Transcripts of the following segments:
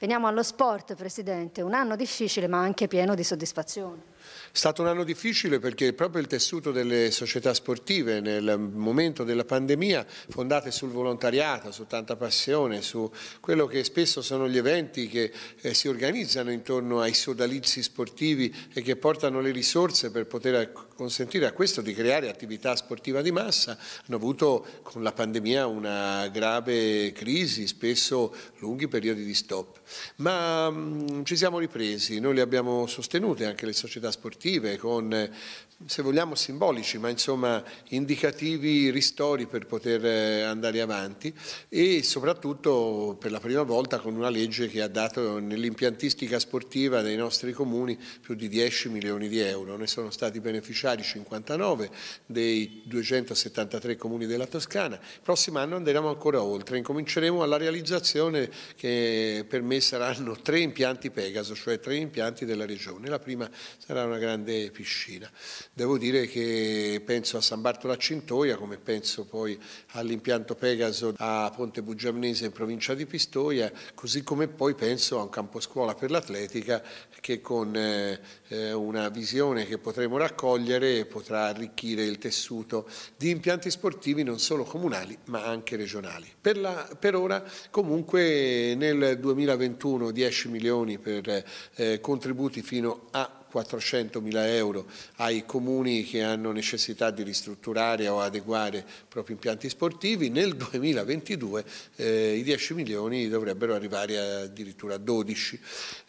Veniamo allo sport, Presidente, un anno difficile ma anche pieno di soddisfazione. È stato un anno difficile perché proprio il tessuto delle società sportive nel momento della pandemia, fondate sul volontariato, su tanta passione, su quello che spesso sono gli eventi che eh, si organizzano intorno ai sodalizi sportivi e che portano le risorse per poter consentire a questo di creare attività sportiva di massa, hanno avuto con la pandemia una grave crisi, spesso lunghi periodi di stop ma mh, mm, ci siamo ripresi, noi le abbiamo sostenute anche le società sportive con, se vogliamo, simbolici, ma insomma indicativi ristori per poter eh, andare avanti e soprattutto per la prima volta con una legge che ha dato nell'impiantistica sportiva dei nostri comuni più di 10 milioni di euro. Ne sono stati beneficiari 59 dei 273 comuni della Toscana. Il prossimo anno andremo ancora oltre, incominceremo alla realizzazione che permette saranno tre impianti Pegaso, cioè tre impianti della regione. La prima sarà una grande piscina. Devo dire che penso a San Bartolo a Cintoia, come penso poi all'impianto Pegaso a Ponte Bugiamnese in provincia di Pistoia, così come poi penso a un campo scuola per l'atletica che con eh, eh, una visione che potremo raccogliere potrà arricchire il tessuto di impianti sportivi non solo comunali ma anche regionali. per, la, per ora comunque nel 2021 2021 10 milioni per eh, contributi fino a 400 mila euro ai comuni che hanno necessità di ristrutturare o adeguare propri impianti sportivi, nel 2022 eh, i 10 milioni dovrebbero arrivare addirittura a 12.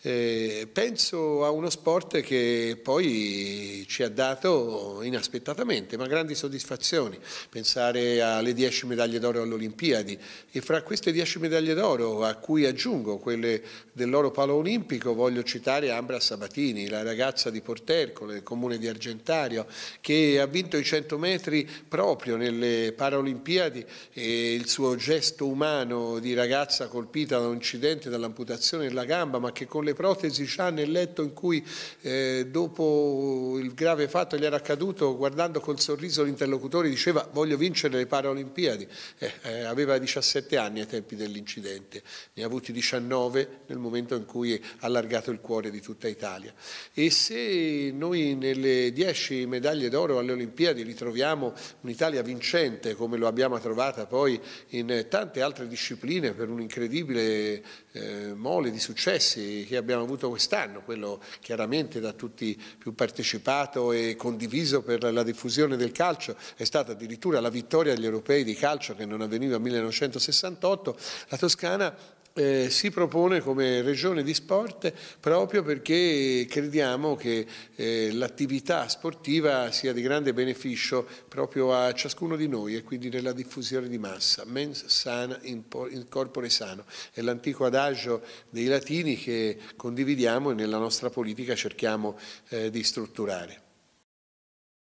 Eh, penso a uno sport che poi ci ha dato inaspettatamente, ma grandi soddisfazioni, pensare alle 10 medaglie d'oro alle Olimpiadi e fra queste 10 medaglie d'oro a cui aggiungo quelle dell'oro palo olimpico voglio citare Ambra Sabatini, la ragazza ragazza di Portercole, del comune di Argentario, che ha vinto i 100 metri proprio nelle Paralimpiadi e il suo gesto umano di ragazza colpita da un incidente, dall'amputazione della gamba, ma che con le protesi già nel letto in cui eh, dopo il grave fatto gli era accaduto, guardando col sorriso l'interlocutore, diceva voglio vincere le Paralimpiadi. Eh, eh, aveva 17 anni ai tempi dell'incidente, ne ha avuti 19 nel momento in cui ha allargato il cuore di tutta Italia. E se noi nelle 10 medaglie d'oro alle Olimpiadi ritroviamo un'Italia vincente come lo abbiamo trovata poi in tante altre discipline per un'incredibile eh, mole di successi che abbiamo avuto quest'anno, quello chiaramente da tutti più partecipato e condiviso per la diffusione del calcio, è stata addirittura la vittoria degli europei di calcio che non avveniva nel 1968, la Toscana eh, si propone come regione di sport proprio perché crediamo che eh, l'attività sportiva sia di grande beneficio proprio a ciascuno di noi e quindi nella diffusione di massa, mens sana in, in corpore sano. È l'antico adagio dei latini che condividiamo e nella nostra politica cerchiamo eh, di strutturare.